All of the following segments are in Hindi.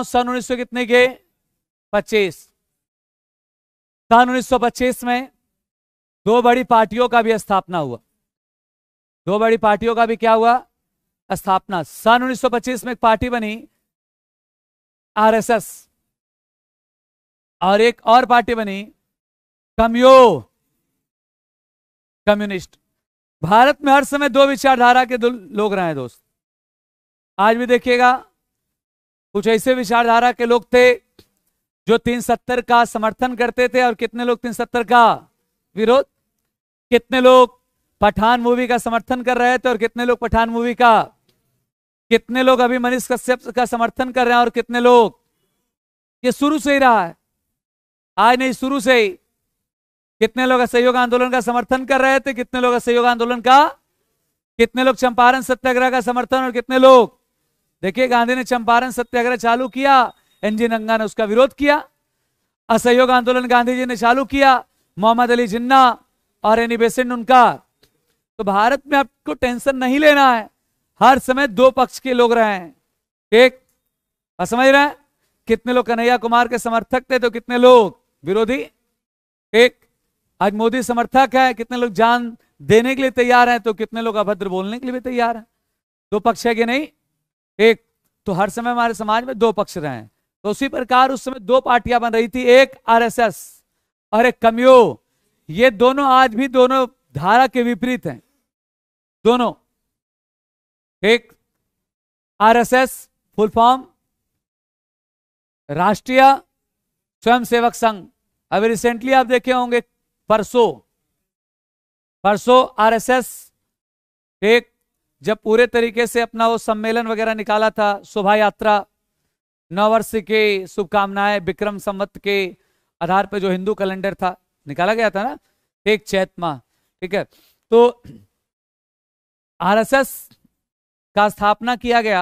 सन उन्नीस कितने के पच्चीस सन उन्नीस में दो बड़ी पार्टियों का भी स्थापना हुआ दो बड़ी पार्टियों का भी क्या हुआ स्थापना सन 1925 में एक पार्टी बनी आरएसएस और एक और पार्टी बनी कम्यो कम्युनिस्ट भारत में हर समय दो विचारधारा के दो लोग रहे हैं दोस्त आज भी देखिएगा कुछ ऐसे विचारधारा के लोग थे जो तीन सत्तर का समर्थन करते थे और कितने लोग तीन सत्तर का विरोध कितने लोग पठान मूवी का समर्थन कर रहे थे और कितने लोग पठान मूवी का कितने लोग अभी मनीष कश्यप का समर्थन कर रहे हैं और कितने लोग ये शुरू से ही रहा है आज नहीं शुरू से ही कितने लोग असहयोग आंदोलन का समर्थन कर रहे थे कितने लोग असहयोग आंदोलन का कितने लोग चंपारण सत्याग्रह का समर्थन और कितने लोग देखिए गांधी ने चंपारण सत्याग्रह चालू किया एनजी नंगा ने उसका विरोध किया असहयोग आंदोलन गांधी जी ने चालू किया मोहम्मद अली जिन्ना और एनी बेसेंट उनका तो भारत में आपको टेंशन नहीं लेना है हर समय दो पक्ष के लोग रहे हैं एक समझ रहे हैं कितने लोग कन्हैया कुमार के समर्थक थे तो कितने लोग विरोधी एक आज मोदी समर्थक है कितने लोग जान देने के लिए तैयार हैं तो कितने लोग अभद्र बोलने के लिए भी तैयार हैं दो पक्ष है कि नहीं एक तो हर समय हमारे समाज में दो पक्ष रहे हैं तो उसी प्रकार उस समय दो पार्टियां बन रही थी एक आरएसएस और एक कम्यो ये दोनों आज भी दोनों धारा के विपरीत हैं दोनों एक आरएसएस फुल फॉर्म राष्ट्रीय स्वयंसेवक संघ अभी रिसेंटली आप देखे होंगे परसों परसों आरएसएस एक जब पूरे तरीके से अपना वो सम्मेलन वगैरह निकाला था शोभा यात्रा नववर्ष के शुभकामनाएं विक्रम संवत के आधार पर जो हिंदू कैलेंडर था निकाला गया था ना एक माह ठीक है तो आरएसएस का स्थापना किया गया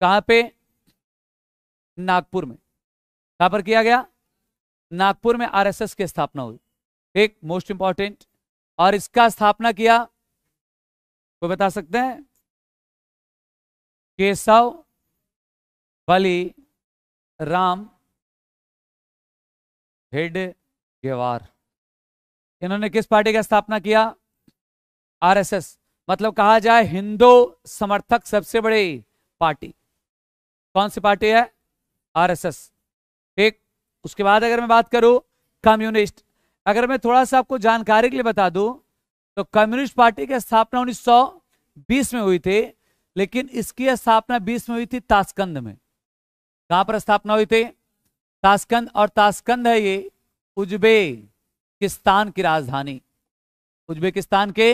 कहां पे नागपुर में कहां पर किया गया नागपुर में आरएसएस की स्थापना हुई एक मोस्ट इंपॉर्टेंट और इसका स्थापना किया कोई बता सकते हैं केशव बलि राम हेड गेवार इन्होंने किस पार्टी का स्थापना किया आरएसएस मतलब कहा जाए हिंदू समर्थक सबसे बड़ी पार्टी कौन सी पार्टी है आरएसएस एक उसके बाद अगर मैं बात करूं कम्युनिस्ट अगर मैं थोड़ा सा आपको जानकारी के लिए बता दूं तो कम्युनिस्ट पार्टी की स्थापना 1920 में हुई थी लेकिन इसकी स्थापना 20 में हुई थी ताशकंद में कहां पर स्थापना हुई थी ताशकंद और ताशकंद है ये उज्बेकिस्तान की राजधानी उज्बेकिस्तान के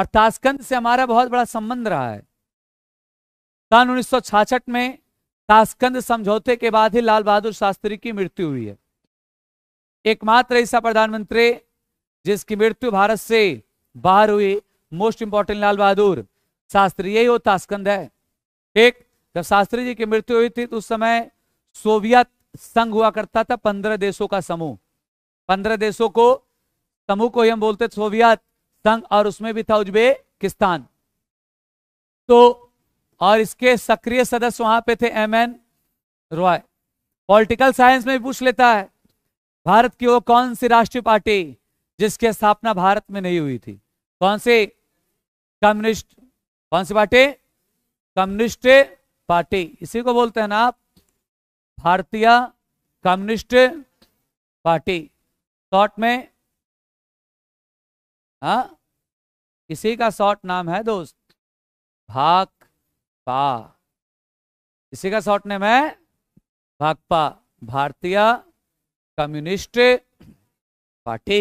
और ताशकंद से हमारा बहुत बड़ा संबंध रहा है सन उन्नीस में ताशकंद समझौते के बाद ही लाल बहादुर शास्त्री की मृत्यु हुई है एकमात्र ऐसा प्रधानमंत्री जिसकी मृत्यु भारत से बाहर हुई मोस्ट इंपॉर्टेंट लाल बहादुर शास्त्री यही होता स्कंद है ठीक जब शास्त्री जी की मृत्यु हुई थी तो उस समय सोवियत संघ हुआ करता था पंद्रह देशों का समूह पंद्रह देशों को समूह को ही हम बोलते सोवियत संघ और उसमें भी था उज्बेकिस्तान तो और इसके सक्रिय सदस्य वहां पे थे M N Roy political science में भी पूछ लेता है भारत की वो कौन सी राष्ट्रीय पार्टी जिसकी स्थापना भारत में नहीं हुई थी कौन से कम्युनिस्ट कौन सी पार्टी कम्युनिस्ट पार्टी इसी को बोलते हैं ना आप भारतीय कम्युनिस्ट पार्टी शॉर्ट में हा इसी का शॉर्ट नाम है दोस्त भाकपा इसी का शॉर्ट नेम है भाकपा भारतीय कम्युनिस्ट पार्टी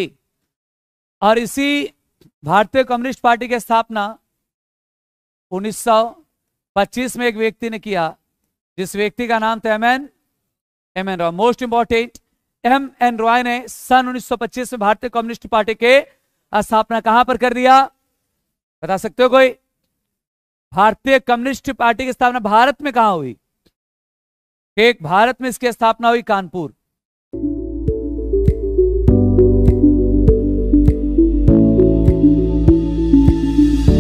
और इसी भारतीय कम्युनिस्ट पार्टी की स्थापना 1925 में एक व्यक्ति ने किया जिस व्यक्ति का नाम था M N M N Roy most important M N Roy ने सन 1925 में भारतीय कम्युनिस्ट पार्टी के स्थापना कहां पर कर दिया बता सकते हो कोई भारतीय कम्युनिस्ट पार्टी की स्थापना भारत में कहा हुई एक भारत में इसकी स्थापना हुई कानपुर